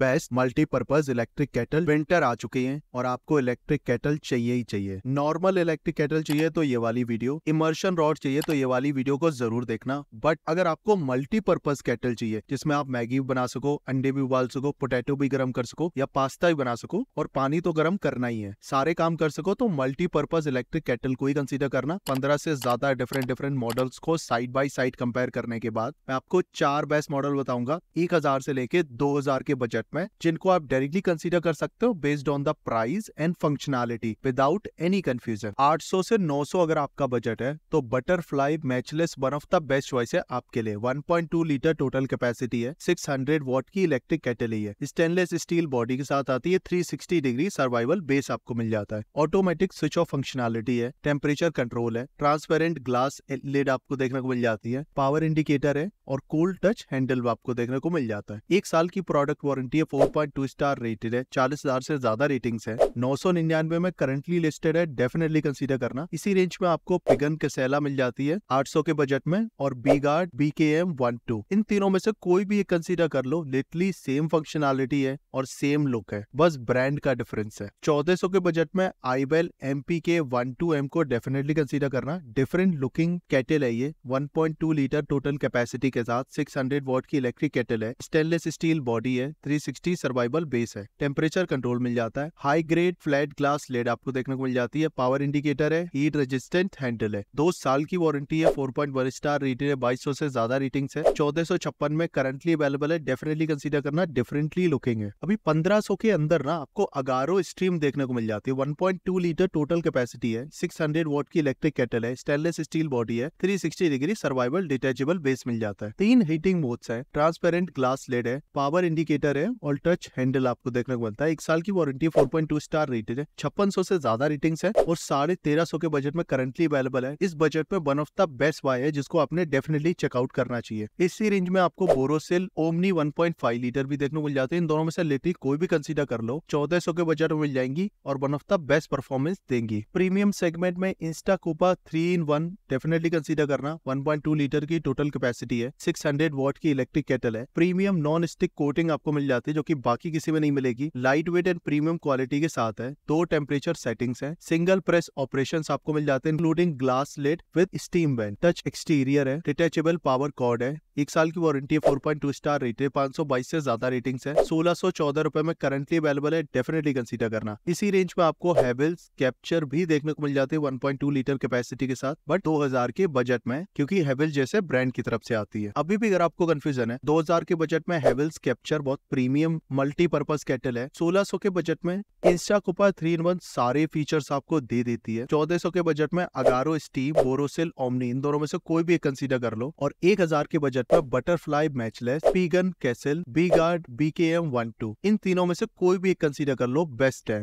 best multipurpose electric kettle winter आ चुके हैं और आपको इलेक्ट्रिक केटल चाहिए ही चाहिए नॉर्मल इलेक्ट्रिक केटल चाहिए तो ये वाली वीडियो इमर्शन रॉड चाहिए तो ये वाली वीडियो को जरूर देखना बट अगर आपको मल्टीपर्पज केटल चाहिए जिसमें आप मैगी भी बना सको अंडे भी उबाल सको पोटेटो भी गर्म कर सको या पास्ता भी बना सको और पानी तो गर्म करना ही है सारे काम कर सको तो मल्टीपर्पज इलेक्ट्रिक केटल को ही कंसिडर करना पंद्रह से ज्यादा डिफरेंट डिफरेंट मॉडल्स को साइड बाई साइड कंपेयर करने के बाद मैं आपको चार बेस्ट मॉडल बताऊंगा एक हजार से लेके दो हजार के बजट प्रोडक्ट में जिनको आप डायरेक्टली कंसीडर कर सकते हो based on the price and functionality without any confusion 800 से 900 अगर आपका बजट है तो butterfly matchless one of the best choice है आपके लिए 1.2 लीटर टोटल कैपेसिटी है 600 वॉट की इलेक्ट्रिक कैटली है स्टेनलेस स्टील बॉडी के साथ आती है 360 डिग्री सर्वाइवल बेस आपको मिल जाता है ऑटोमेटिक स्विच ऑफ फंक्शनैलिटी है टेम्परेचर कंट्रोल है ट्रांसपेरेंट ग्लास लेड आपको देखने को मिल जाती है पावर इंडिकेटर है और कोल्ड टच हैंडल आपको देखने को मिल जाता है एक साल की प्रोडक्ट वारंटी रेटी है 4.2 स्टार रेटेड है चालीस हजार से ज्यादा रेटिंग्स है नौ सौ निन्यानवे में करंटली लिस्टेड है डेफिनेटली कंसीडर करना इसी रेंज में आपको पिगन कैसेला मिल जाती है 800 के बजट में और B guard B K M one two इन तीनों में से कोई भी एक कंसीडर कर लो लिटली सेम फंक्शनैलिटी है और सेम लुक है बस ब्रांड का डिफरेंस है चौदह के बजट में iBell M P K one two M को डेफिनेटली कंसिडर करना डिफरेंट लुकिंग कैटल है ये one point two litre total capacity के साथ सिक्स हंड्रेड वॉट की इलेक्ट्रिक कैटल है स्टेनलेस स्टील बॉडी है थ्री 360 सर्वाइवल बेस है टेम्परेचर कंट्रोल मिल जाता है high grade flat glass lid आपको देखने को मिल जाती है पावर इंडिकेटर है हीट रेजिस्टेंट हैंडल है दो साल की वारंटी है four point one star rating है बाईस से ज्यादा रेटिंग है चौदह में करंटली अवेलेबल है डेफिनेटली कंसिडर करना डिफरेंटली लुकिंग है अभी सौ के अंदर ना आपको अगारो स्ट्रीम देखने को मिल जाती है टू लीटर टोटल कैपेसिटी है हंड्रेड वोट की इलेक्ट्रिक केटल है स्टेनलेस स्टील बॉडी है sixty degree survival detachable base मिल जाता है तीन हीटिंग मोड्स है ट्रांसपेरेंट ग्लास लेड है पावर इंडिकेटर है और टच हैंडल आपको देखने को मिलता है एक साल की warranty four point two star rated है छप्पन सौ से ज्यादा रेटिंग्स है और साढ़े तेरह सौ के बजट में करंटली अवेलेबल है इस बजट में one of the best buy है जिसको आपने डेफिनेटली चेकआउट करना चाहिए इसी रेंज में आपको Borosil Omni one point five litre भी देखने को मिल जाते हैं इन दोनों में से लेती कोई भी कंसिडर कर लो चौदह सौ के बजट में मिल जाएंगी और one of the best performance देंगी प्रीमियम सेगमेंट में InstaCuppa three in one definitely consider करना 1.2 लीटर की टोटल कैपेसिटी है 600 वॉट की इलेक्ट्रिक केटल है प्रीमियम नॉन स्टिक कोटिंग आपको मिल जाती सकते हैं जो कि बाकी किसी में नहीं मिलेगी light weight and premium quality के साथ है दो टेम्परेचर सेटिंग्स है सिंगल प्रेस ऑपरेशन आपको मिल जाते हैं including glass lid with steam band touch exterior है डिटेचेबल पावर कॉर्ड है एक साल की वारंटी है four point two star rated पांच सौ बाईस से ज्यादा रेटिंग्स है सोलह सौ चौदह रुपए में करंटली अवेलेबल है डेफिनेटली कंसीडर करना इसी रेंज में आपको हैवेल्स कैप्चर भी देखने को मिल जाते हैं 1.2 लीटर कैपेसिटी के साथ बट 2000 के बजट में क्योंकि हैवेल्स जैसे ब्रांड की तरफ से आती है अभी भी अगर आपको कंफ्यूजन है हजार के बजट में हैवेल्स कैप्चर बहुत प्रीमियम मल्टीपर्पज कैटल है सौ के बजट में InstaCuppa three in one सारे फीचर्स आपको दे देती है सौ के बजट में अगारो स्टीम बोरोसिल ओमनी इन दोनों में से कोई भी कंसिडर कर लो और हजार के बजट पर butterfly matchless Pigeon kettle B guard B K M one two इन तीनों में से कोई भी एक कंसीडर कर लो बेस्ट है